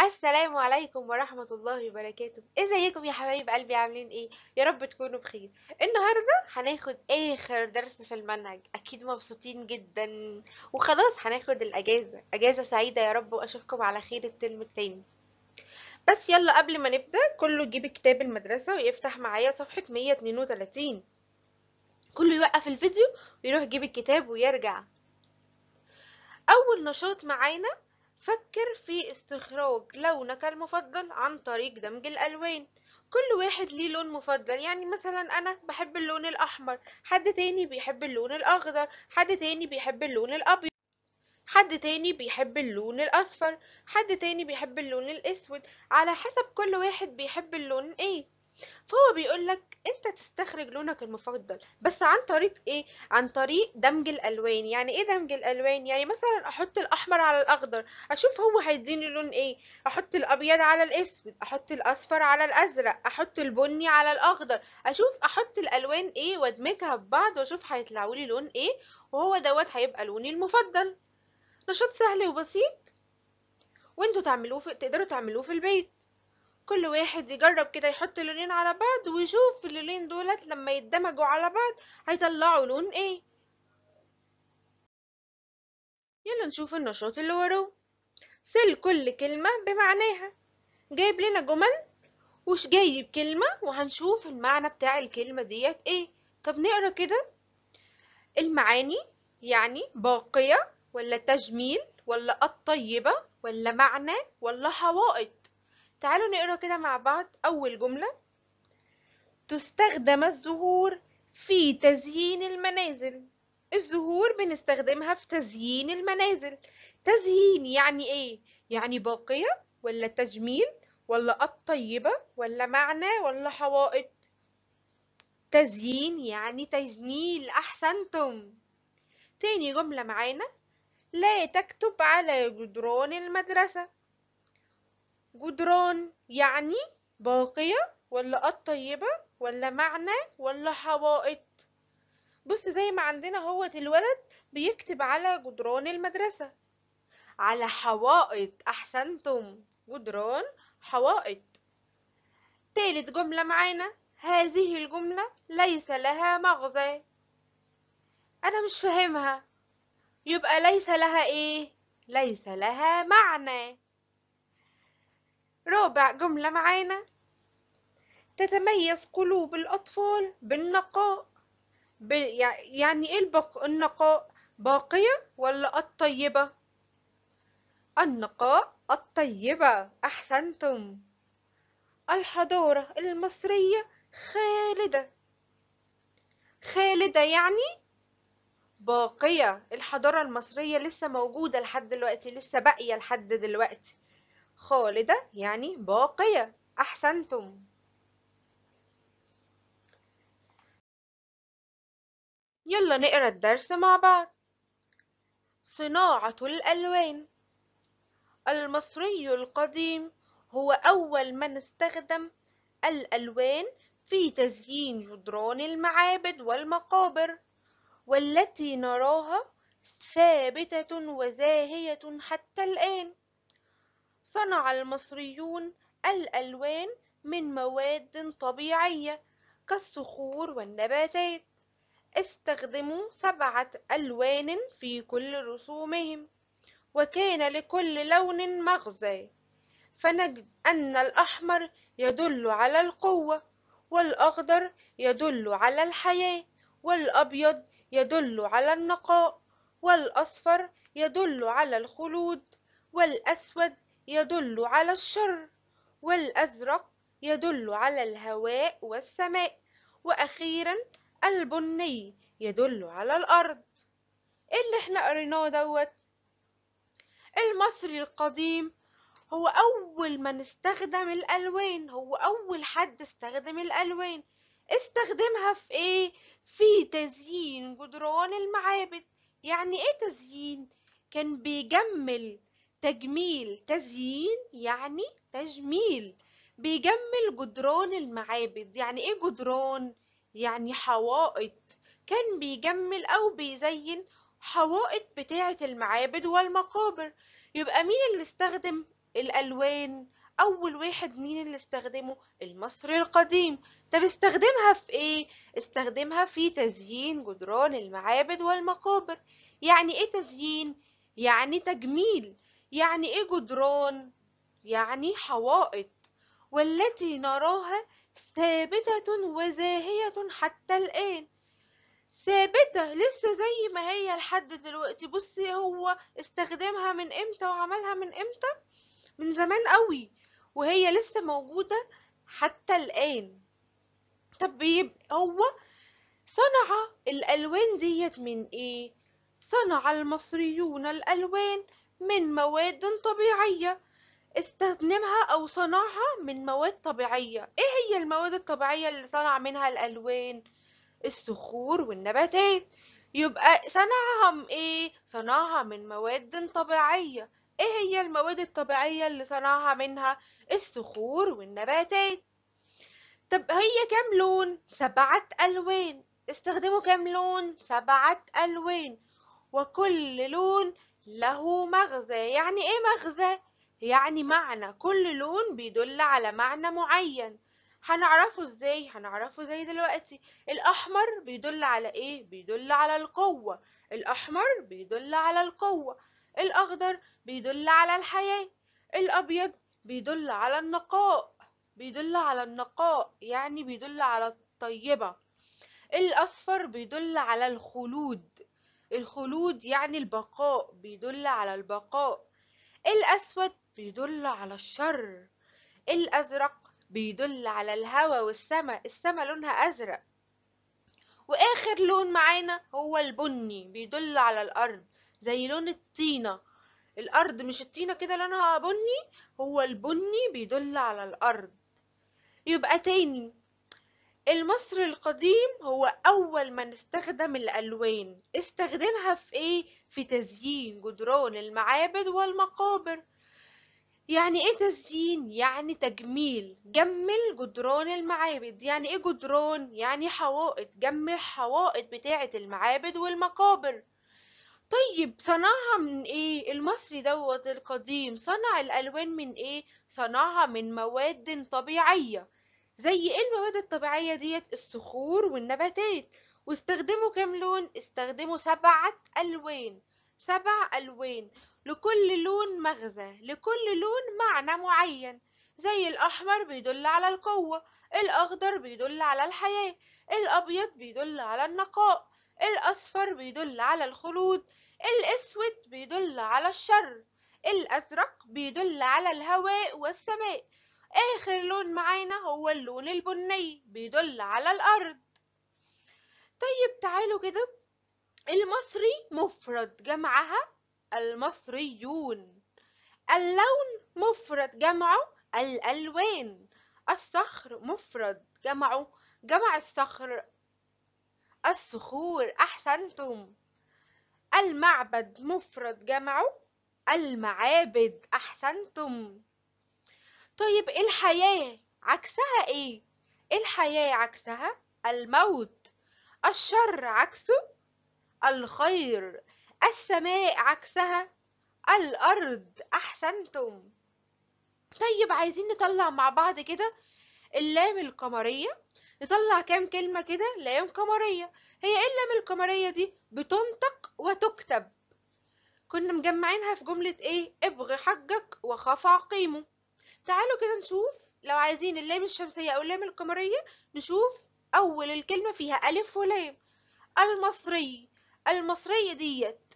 السلام عليكم ورحمة الله وبركاته ازيكم إيه يا حبايب قلبي عاملين ايه يا رب تكونوا بخير النهاردة هناخد اخر درس في المنهج اكيد مبسوطين جدا وخلاص هناخد الاجازة اجازة سعيدة يا رب واشوفكم على خير الترم التاني بس يلا قبل ما نبدأ كله يجيب كتاب المدرسة ويفتح معايا صفحة 132 كله يوقف الفيديو ويروح يجيب الكتاب ويرجع اول نشاط معانا فكر في استخراج لونك المفضل عن طريق دمج الألوان كل واحد ليه لون مفضل يعني مثلا أنا بحب اللون الأحمر حد تاني بيحب اللون الأخضر حد تاني بيحب اللون الأبيض حد تاني بيحب اللون الأصفر حد تاني بيحب اللون الأسود على حسب كل واحد بيحب اللون ايه فهو بيقول لك انت تستخرج لونك المفضل بس عن طريق ايه عن طريق دمج الالوان يعني ايه دمج الالوان يعني مثلا احط الاحمر على الاخضر اشوف هو هيديني لون ايه احط الابيض على الاسود احط الاصفر على الازرق احط البني على الاخضر اشوف احط الالوان ايه وادمجها ببعض واشوف هيطلعوا لي لون ايه وهو دوت هيبقى لوني المفضل نشاط سهل وبسيط وانتوا تعملوه في... تقدروا تعملوه في البيت كل واحد يجرب كده يحط اللونين على بعض ويشوف اللونين دولت لما يندمجوا على بعض هيطلعوا لون ايه يلا نشوف النشاط اللي وراه سل كل كلمة بمعناها جايب لنا جمل وش جايب كلمة وهنشوف المعنى بتاع الكلمة ديت ايه طب نقرا كده المعاني يعني باقية ولا تجميل ولا الطيبة ولا معنى ولا حوائط تعالوا نقرا كده مع بعض أول جملة تستخدم الزهور في تزيين المنازل الزهور بنستخدمها في تزيين المنازل تزيين يعني ايه؟ يعني باقية ولا تجميل ولا الطيبة ولا معنى ولا حوائط تزيين يعني تجميل أحسنتم تاني جملة معانا لا تكتب على جدران المدرسة جدران يعني باقية ولا الطيبة ولا معنى ولا حوائط بص زي ما عندنا هوت الولد بيكتب على جدران المدرسة على حوائط أحسنتم جدران حوائط تالت جملة معانا هذه الجملة ليس لها مغزى أنا مش فاهمها يبقى ليس لها إيه؟ ليس لها معنى رابع جملة معانا تتميز قلوب الأطفال بالنقاء يعني إيه البق... النقاء باقية ولا الطيبة النقاء الطيبة أحسنتم الحضارة المصرية خالدة خالدة يعني باقية الحضارة المصرية لسه موجودة لحد دلوقتي لسه باقية لحد دلوقتي خالدة يعني باقية أحسنتم يلا نقرا الدرس مع بعض صناعة الألوان المصري القديم هو أول من استخدم الألوان في تزيين جدران المعابد والمقابر والتي نراها ثابتة وزاهية حتى الآن صنع المصريون الألوان من مواد طبيعية كالصخور والنباتات استخدموا سبعة ألوان في كل رسومهم وكان لكل لون مغزى فنجد أن الأحمر يدل على القوة والأخضر يدل على الحياة والأبيض يدل على النقاء والأصفر يدل على الخلود والأسود يدل على الشر والأزرق يدل على الهواء والسماء وأخيرا البني يدل على الأرض إيه اللي احنا قريناه دوت المصري القديم هو أول من استخدم الألوان هو أول حد استخدم الألوان استخدمها في إيه؟ في تزيين جدران المعابد يعني إيه تزيين؟ كان بيجمل تجميل تزيين يعني تجميل بيجمل جدران المعابد يعني ايه جدران يعني حوائط كان بيجمل او بيزين حوائط بتاعه المعابد والمقابر يبقى مين اللي استخدم الالوان اول واحد مين اللي استخدمه المصري القديم طب استخدمها في ايه استخدمها في تزيين جدران المعابد والمقابر يعني ايه تزيين يعني تجميل يعني إيه جدران؟ يعني حوائط والتي نراها ثابتة وزاهية حتى الآن ثابتة لسه زي ما هي لحد دلوقتي بصي هو استخدامها من امتى وعملها من امتى من زمان قوي وهي لسه موجودة حتى الآن طب هو صنع الألوان ديت من ايه؟ صنع المصريون الألوان من مواد طبيعية استخدمها أو صنعها من مواد طبيعية إيه هي المواد الطبيعية اللي صنع منها الألوان الصخور والنباتات يبقى صنعها إيه صنعها من مواد طبيعية إيه هي المواد الطبيعية اللي صنعها منها الصخور والنباتات طب هي كام لون سبعة ألوان استخدموا كام لون سبعة ألوان وكل لون له مغزى يعني ايه مغزى يعني معنى كل لون بيدل على معنى معين هنعرفه ازاي هنعرفه زي دلوقتي الاحمر بيدل على ايه بيدل على القوه الاحمر بيدل على القوه الاخضر بيدل على الحياه الابيض بيدل على النقاء بيدل على النقاء يعني بيدل على الطيبه الاصفر بيدل على الخلود الخلود يعني البقاء بيدل على البقاء الأسود بيدل على الشر الأزرق بيدل على الهوا والسماء السماء لونها أزرق وآخر لون معانا هو البني بيدل على الأرض زي لون الطينة الأرض مش الطينة كده لونها بني هو البني بيدل على الأرض يبقى تاني المصري القديم هو أول من استخدم الألوان استخدمها في إيه؟ في تزيين جدران المعابد والمقابر يعني إيه تزيين؟ يعني تجميل جمل جدران المعابد يعني إيه جدران؟ يعني حوائط جمل حوائط بتاعة المعابد والمقابر طيب صنعها من ايه المصري دوت القديم صنع الالوان من ايه صنعها من مواد طبيعيه زي ايه المواد الطبيعية ديت الصخور والنباتات واستخدموا كام لون استخدموا سبعة ألوان سبع ألوان لكل لون مغزى لكل لون معنى معين زي الأحمر بيدل على القوة الأخضر بيدل على الحياة الأبيض بيدل على النقاء الأصفر بيدل على الخلود الأسود بيدل على الشر الأزرق بيدل على الهواء والسماء آخر لون معانا هو اللون البني بيدل على الأرض طيب تعالوا كده المصري مفرد جمعها المصريون اللون مفرد جمعه الألوان الصخر مفرد جمعه جمع الصخر الصخور أحسنتم المعبد مفرد جمعه المعابد أحسنتم طيب الحياة عكسها ايه الحياة عكسها الموت الشر عكسه الخير السماء عكسها الأرض أحسنتم طيب عايزين نطلع مع بعض كده اللام القمرية نطلع كام كلمة كده لام قمرية هي ايه اللام القمرية دي بتنطق وتكتب كنا مجمعينها في جملة ايه ابغي حقك وخاف عقيمه تعالوا كده نشوف لو عايزين اللام الشمسية أو اللام القمرية نشوف أول الكلمة فيها ألف ولام المصري المصرية ديت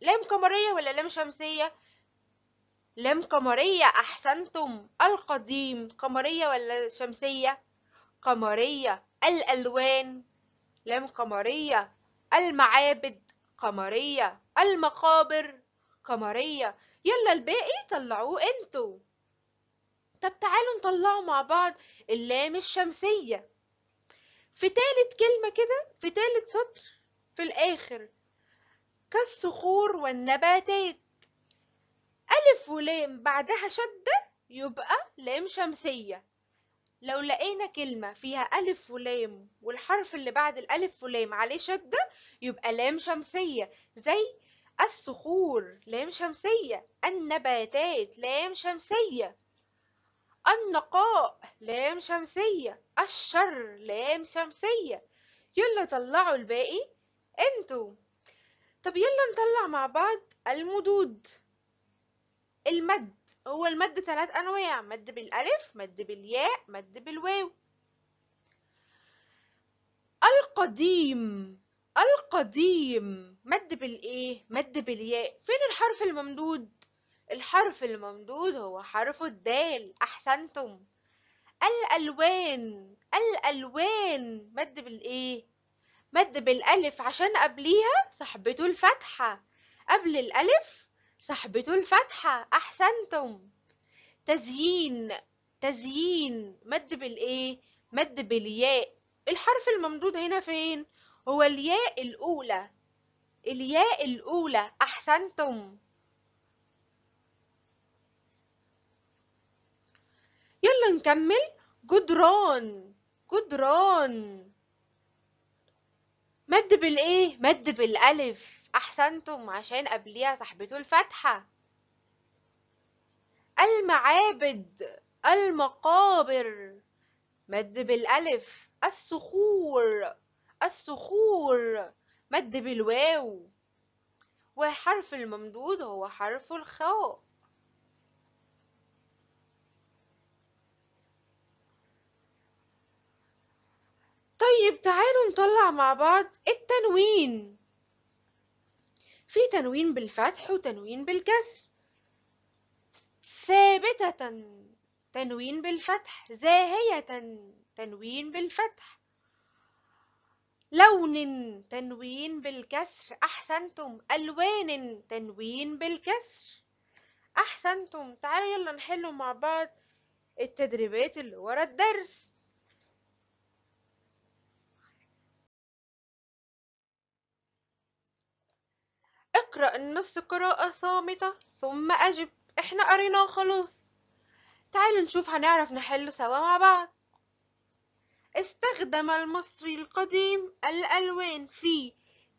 لام قمرية ولا لام شمسية؟ لام قمرية أحسنتم القديم قمرية ولا شمسية؟ قمرية الألوان لام قمرية المعابد قمرية المقابر قمرية يلا الباقي طلعوه انتوا طب تعالوا نطلعوا مع بعض اللام الشمسية في تالت كلمة كده في تالت سطر في الآخر كالصخور والنباتات ألف ولام بعدها شدة يبقى لام شمسية لو لقينا كلمة فيها ألف ولام والحرف اللي بعد الألف ولام عليه شدة يبقى لام شمسية زي الصخور لام شمسية النباتات لام شمسية النقاء لام شمسية الشر لام شمسية يلا طلعوا الباقي انتوا طب يلا نطلع مع بعض المدود المد هو المد ثلاث انواع مد بالالف مد بالياء مد بالواو القديم القديم مد بالايه مد بالياء فين الحرف الممدود الحرف الممدود هو حرف الدال أحسنتم الألوان الألوان مد بالإيه؟ مد بالألف عشان قبليها صاحبته الفتحة قبل الألف صاحبته الفتحة أحسنتم تزيين تزيين مد بالإيه؟ مد بالياء الحرف الممدود هنا فين؟ هو الياء الأولى الياء الأولى أحسنتم يلا نكمل جدران جدران مد بالايه مد بالالف احسنتم عشان قبليها صاحبته الفتحه المعابد المقابر مد بالالف الصخور الصخور مد بالواو وحرف الممدود هو حرف الخاء طيب تعالوا نطلع مع بعض التنوين في تنوين بالفتح وتنوين بالكسر ثابتة تنوين بالفتح زاهية تنوين بالفتح لون تنوين بالكسر أحسنتم ألوان تنوين بالكسر أحسنتم تعالوا يلا نحلوا مع بعض التدريبات اللي ورا الدرس اقرأ النص قراءة صامتة ثم أجب إحنا قريناه خلاص تعالوا نشوف هنعرف نحله سوا مع بعض استخدم المصري القديم الألوان في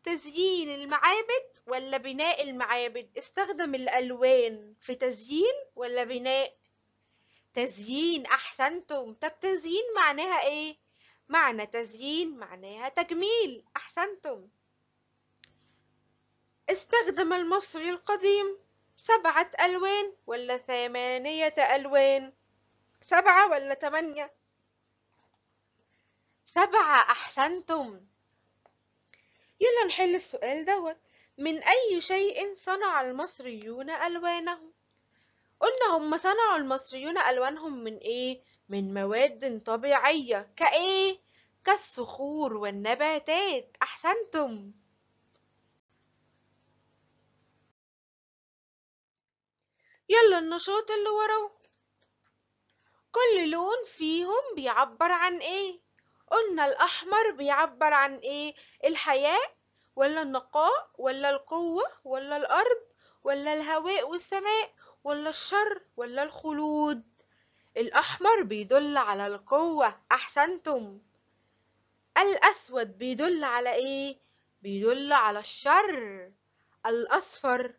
تزيين المعابد ولا بناء المعابد استخدم الألوان في تزيين ولا بناء تزيين أحسنتم طب تزيين معناها إيه معنى تزيين معناها تجميل أحسنتم استخدم المصري القديم سبعة ألوان ولا ثمانية ألوان سبعة ولا ثمانية سبعة أحسنتم يلا نحل السؤال دوت من أي شيء صنع المصريون ألوانه قلنا هم صنعوا المصريون ألوانهم من إيه؟ من مواد طبيعية كإيه؟ كالصخور والنباتات أحسنتم يلا النشاط اللي وراه كل لون فيهم بيعبر عن ايه قلنا الاحمر بيعبر عن ايه الحياة ولا النقاء ولا القوة ولا الارض ولا الهواء والسماء ولا الشر ولا الخلود الاحمر بيدل على القوة احسنتم الاسود بيدل على ايه بيدل على الشر الاصفر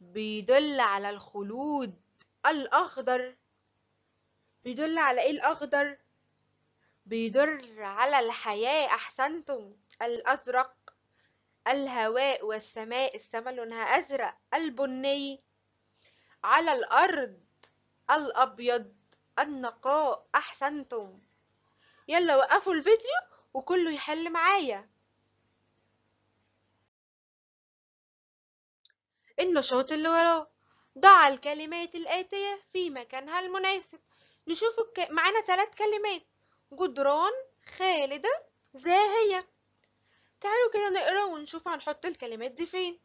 بيدل على الخلود الأخضر بيدل على إيه الأخضر؟ بيدر على الحياة أحسنتم الأزرق الهواء والسماء السماء لونها أزرق البني على الأرض الأبيض النقاء أحسنتم يلا وقفوا الفيديو وكله يحل معايا النشاط اللي وراه ضع الكلمات الآتية في مكانها المناسب نشوف الك... معانا ثلاث كلمات جدران خالدة زاهية تعالوا كده نقرا ونشوف هنحط الكلمات دي فين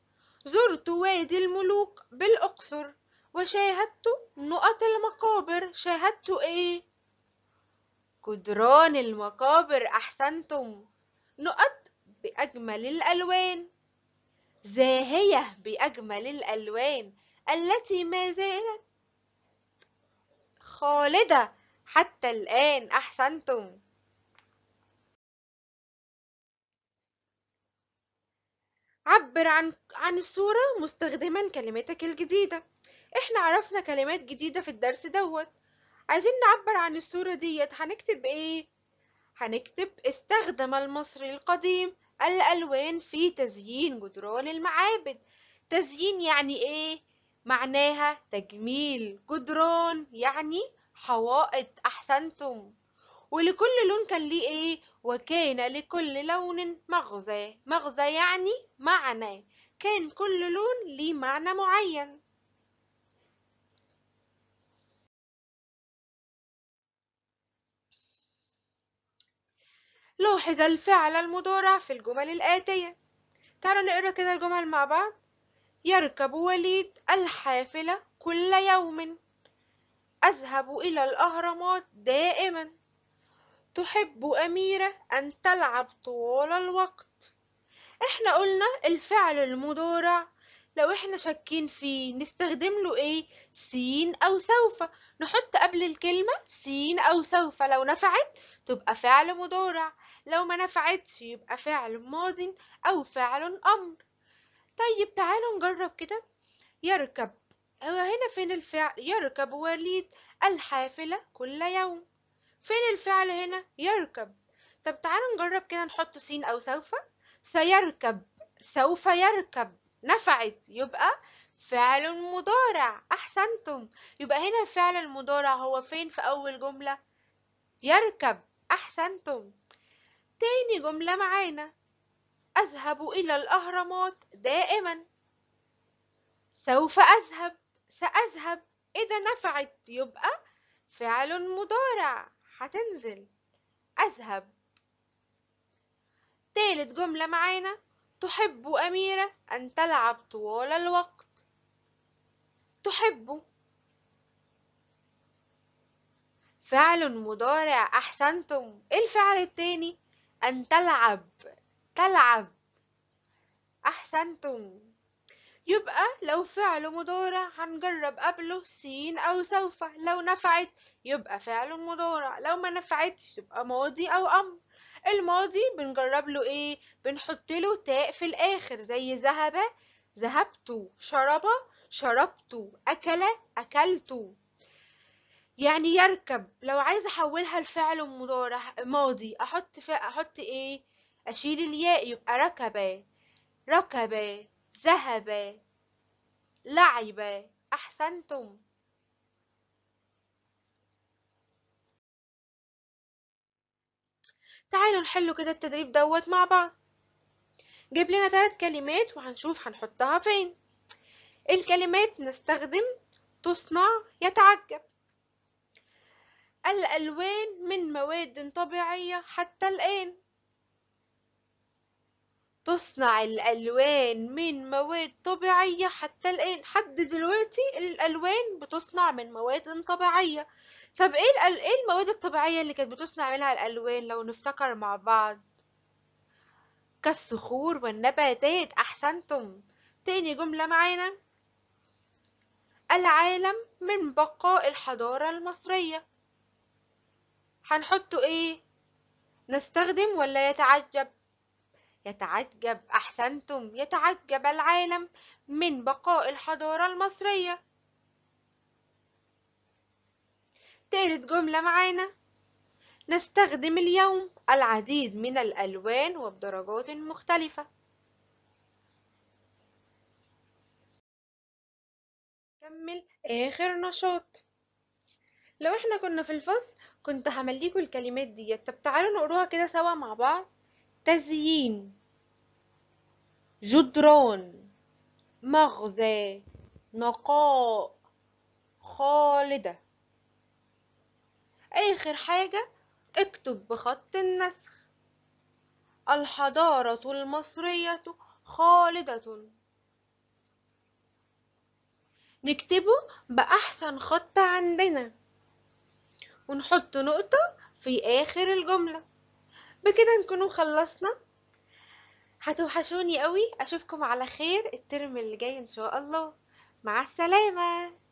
زرت وادي الملوك بالأقصر وشاهدت نقط المقابر شاهدت ايه جدران المقابر احسنتم نقط باجمل الالوان زاهية بأجمل الألوان التي ما زالت خالدة حتى الآن أحسنتم عبر عن عن الصورة مستخدما كلمتك الجديدة احنا عرفنا كلمات جديدة في الدرس دوت عايزين نعبر عن الصورة ديت هنكتب ايه هنكتب استخدم المصري القديم الألوان في تزيين جدران المعابد تزيين يعني إيه؟ معناها تجميل جدران يعني حوائط أحسنتم ولكل لون كان ليه إيه؟ وكان لكل لون مغزى مغزى يعني معنى كان كل لون ليه معنى معين لوحظ الفعل المضارع في الجمل الآتية تعالوا نقرأ كده الجمل مع بعض يركب وليد الحافلة كل يوم أذهب إلى الأهرامات دائما تحب أميرة أن تلعب طوال الوقت احنا قلنا الفعل المضارع لو احنا شاكين فيه نستخدم له ايه سين او سوف نحط قبل الكلمة سين او سوف لو نفعت تبقى فعل مضارع لو ما نفعتش يبقى فعل ماض او فعل امر طيب تعالوا نجرب كده يركب هو هنا فين الفعل يركب وليد الحافلة كل يوم فين الفعل هنا يركب طب تعالوا نجرب كده نحط سين او سوف سيركب سوف يركب نفعت يبقى فعل مضارع أحسنتم يبقى هنا الفعل المضارع هو فين في أول جملة يركب أحسنتم تاني جملة معانا أذهب إلى الأهرامات دائما سوف أذهب سأذهب إذا نفعت يبقى فعل مضارع هتنزل أذهب تالت جملة معانا تحب أميرة أن تلعب طوال الوقت تحب فعل مضارع أحسنتم إيه الفعل التاني أن تلعب تلعب أحسنتم يبقى لو فعل مضارع هنجرب قبله سين أو سوف لو نفعت يبقى فعل مضارع لو ما نفعتش يبقى ماضي أو أمر الماضي بنجرب له ايه بنحط له تاء في الاخر زي ذهب ذهبت شرب شربت اكل اكلت يعني يركب لو عايزه احولها لفعل ماضي احط احط ايه اشيل الياء يبقى ركب ركب ذهب لعب احسنتم تعالوا نحلوا كده التدريب دوت مع بعض جيب لنا ثلاث كلمات وهنشوف هنحطها فين الكلمات نستخدم تصنع يتعجب الألوان من مواد طبيعية حتى الآن تصنع الألوان من مواد طبيعية حتى الآن حد دلوقتي الألوان بتصنع من مواد طبيعية طب ايه الأل... ايه المواد الطبيعية اللي كانت بتصنع منها الألوان لو نفتكر مع بعض كالصخور والنباتات أحسنتم تاني جملة معانا العالم من بقاء الحضارة المصرية هنحطه ايه نستخدم ولا يتعجب يتعجب أحسنتم يتعجب العالم من بقاء الحضارة المصرية تالت جملة معانا نستخدم اليوم العديد من الألوان وبدرجات مختلفة نكمل آخر نشاط لو احنا كنا في الفصل كنت همليكوا الكلمات ديت طب تعالوا نقروها كده سوا مع بعض تزيين جدران مغزى نقاء خالده آخر حاجة اكتب بخط النسخ الحضارة المصرية خالدة نكتبه بأحسن خط عندنا ونحط نقطة في آخر الجملة بكده نكونوا خلصنا هتوحشوني قوي أشوفكم على خير الترم اللي جاي إن شاء الله مع السلامة